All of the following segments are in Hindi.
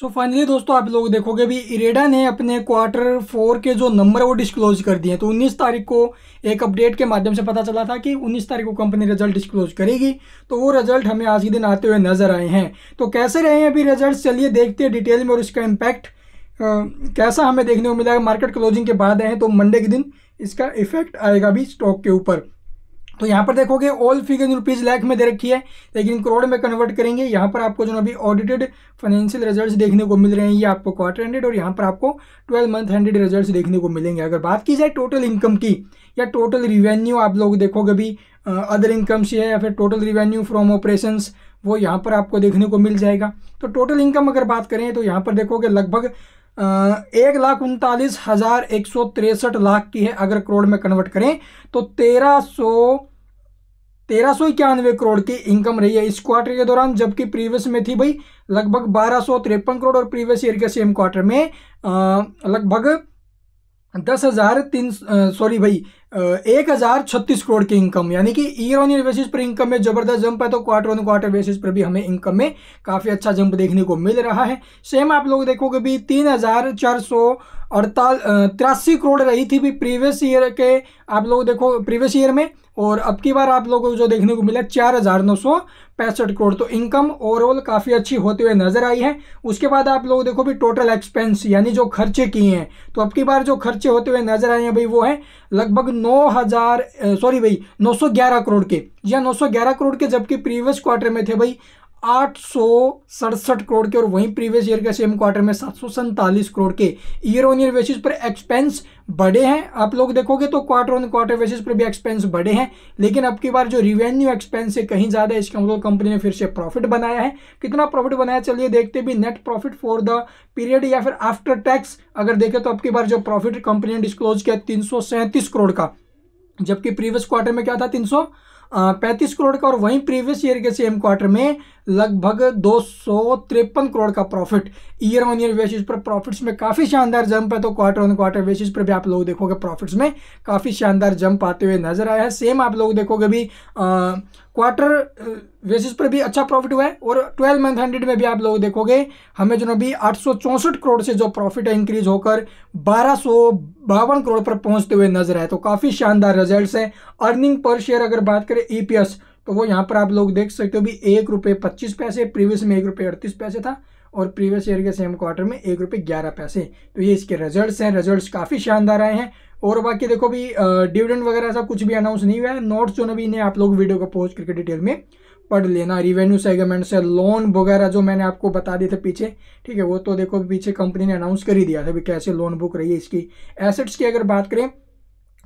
सो so फाइनली दोस्तों आप लोग देखोगे भी इरेडा ने अपने क्वार्टर फोर के जो नंबर है वो डिस्क्लोज कर दिए तो 19 तारीख को एक अपडेट के माध्यम से पता चला था कि 19 तारीख को कंपनी रिजल्ट डिस्क्लोज करेगी तो वो रिजल्ट हमें आज के दिन आते हुए नजर आए हैं तो कैसे रहे हैं अभी रिजल्ट चलिए देखते हैं डिटेल में और इसका इम्पैक्ट कैसा हमें देखने को मिला मार्केट क्लोजिंग के बाद आए तो मंडे के दिन इसका इफेक्ट आएगा भी स्टॉक के ऊपर तो यहाँ पर देखोगे ऑल फिगर रुपीज लाख में दे रखी है लेकिन करोड़ में कन्वर्ट करेंगे यहाँ पर आपको जो अभी ऑडिटेड फाइनेंशियल रिजल्ट्स देखने को मिल रहे हैं ये आपको क्वार्टर हंड्रेड और यहाँ पर आपको ट्वेल्व मंथ हंड्रेड रिजल्ट्स देखने को मिलेंगे अगर बात की जाए टोटल इनकम की या टोटल रिवेन्यू आप लोग देखोगे अभी अदर इनकम से है या फिर टोटल रिवेन्यू फ्रॉम ऑपरेशन वो यहाँ पर आपको देखने को मिल जाएगा तो टोटल इनकम अगर बात करें तो यहाँ पर देखोगे लगभग एक लाख उनतालीस हज़ार एक सौ तिरसठ लाख की है अगर करोड़ में कन्वर्ट करें तो तेरह सौ तेरह सौ इक्यानवे करोड़ की इनकम रही है इस क्वार्टर के दौरान जबकि प्रीवियस में थी भाई लगभग बारह सौ तिरपन करोड़ और प्रीवियस ईयर के सेम क्वार्टर में लगभग दस हज़ार तीन सॉरी भाई एक हज़ार छत्तीस करोड़ की इनकम यानी कि ईयर ऑन ईयर बेसिस पर इनकम में जबरदस्त जंप है तो क्वार्टर ऑन क्वार्टर बेसिस पर भी हमें इनकम में काफ़ी अच्छा जंप देखने को मिल रहा है सेम आप लोग देखोगे भी तीन हज़ार चार सौ अड़ताल तिरासी करोड़ रही थी भी प्रीवियस ईयर के आप लोग देखो प्रीवियस ईयर में और अब की बार आप लोगों को जो देखने को मिला चार हज़ार नौ सौ पैंसठ करोड़ तो इनकम ओवरऑल काफ़ी अच्छी होते हुए नजर आई है उसके बाद आप लोग देखो भी टोटल एक्सपेंस यानी जो खर्चे किए हैं तो अब की बार जो खर्चे होते हुए नजर आए हैं भाई वो है लगभग नौ हज़ार सॉरी भाई नौ सौ ग्यारह करोड़ के या नौ सौ ग्यारह करोड़ के जबकि प्रीवियस क्वार्टर में थे भाई आठ करोड़ के और वहीं प्रीवियस ईयर के सेम क्वार्टर में सात करोड़ के ईयर ऑन ईयर बेसिस पर एक्सपेंस बढ़े हैं आप लोग देखोगे तो क्वार्टर ऑन क्वार्टर बेसिस पर भी एक्सपेंस बढ़े हैं लेकिन अब की बार जो रिवेन्यू एक्सपेंस है कहीं ज़्यादा इसके मतलब कंपनी ने फिर से प्रॉफिट बनाया है कितना प्रॉफिट बनाया चलिए देखते भी net profit for the period या फिर आफ्टर टैक्स अगर देखें तो अब की बार जो प्रॉफिट कंपनी ने डिस्क्लोज किया तीन करोड़ का जबकि प्रीवियस क्वार्टर में क्या था तीन पैंतीस करोड़ का और वहीं प्रीवियस ईयर के सेम क्वार्टर में लगभग दो करोड़ का profit year on year basis पर प्रॉफिट्स में काफ़ी शानदार जंप है तो क्वार्टर ऑन क्वार्टर बेसिस पर भी आप लोग देखोगे प्रॉफिट्स में काफ़ी शानदार जंप आते हुए नजर आया है सेम आप लोग देखोगे भी क्वार्टर बेसिस पर भी अच्छा प्रॉफिट हुआ है और ट्वेल्व मंथ हंड्रेड में भी आप लोग देखोगे हमें जो ना भी आठ करोड़ से जो प्रॉफिट है इंक्रीज होकर बारह करोड़ पर पहुंचते हुए नजर आए तो काफ़ी शानदार रिजल्ट हैं अर्निंग पर शेयर अगर बात करें करें ईपीएस e तो वो यहाँ पर आप लोग देख सकते हो भी एक रुपये पच्चीस पैसे प्रीवियस में एक रुपये अड़तीस पैसे था और प्रीवियस ईयर के सेम क्वार्टर में एक रुपये ग्यारह पैसे तो ये इसके रिजल्ट्स हैं रिजल्ट्स काफ़ी शानदार आए हैं और बाकी देखो भी डिविडेंड वगैरह ऐसा कुछ भी अनाउंस नहीं हुआ है नोट्स जो ना भी इन्हें आप लोग वीडियो को पोस्ट करके डिटेल में पढ़ लेना रिवेन्यू सेगमेंट से लोन वगैरह जो मैंने आपको बता दिए थे पीछे ठीक है वो तो देखो पीछे कंपनी ने अनाउंस कर ही दिया था भी कैसे लोन बुक रही है इसकी एसेट्स की अगर बात करें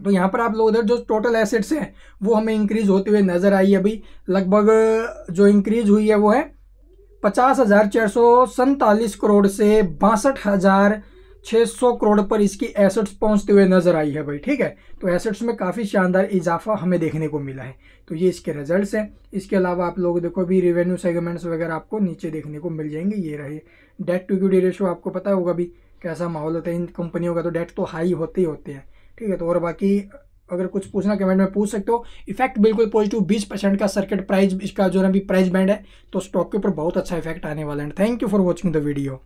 तो यहाँ पर आप लोग उधर जो टोटल एसेट्स हैं वो हमें इंक्रीज होते हुए नज़र आई अभी लगभग जो इंक्रीज हुई है वो है पचास हज़ार चार सौ सैतालीस करोड़ से बासठ हज़ार छः सौ करोड़ पर इसकी एसेट्स पहुंचते हुए नज़र आई है भाई ठीक है तो एसेट्स में काफ़ी शानदार इजाफा हमें देखने को मिला है तो ये इसके रिजल्ट्स हैं इसके अलावा आप लोग देखो अभी रिवेन्यू सेगमेंट्स वगैरह आपको नीचे देखने को मिल जाएंगे ये रहे डेट टू इक्विटी रेशो आपको पता होगा भी कैसा माहौल होता है इन कंपनियों का तो डेट तो हाई होते ही होते हैं ठीक है तो और बाकी अगर कुछ पूछना कमेंट में पूछ सकते हो इफेक्ट बिल्कुल पॉजिटिव बीस परसेंट का सर्किट प्राइस इसका जो है अभी प्राइस बैंड है तो स्टॉक के ऊपर बहुत अच्छा इफेक्ट आने वाला है thank you for watching the video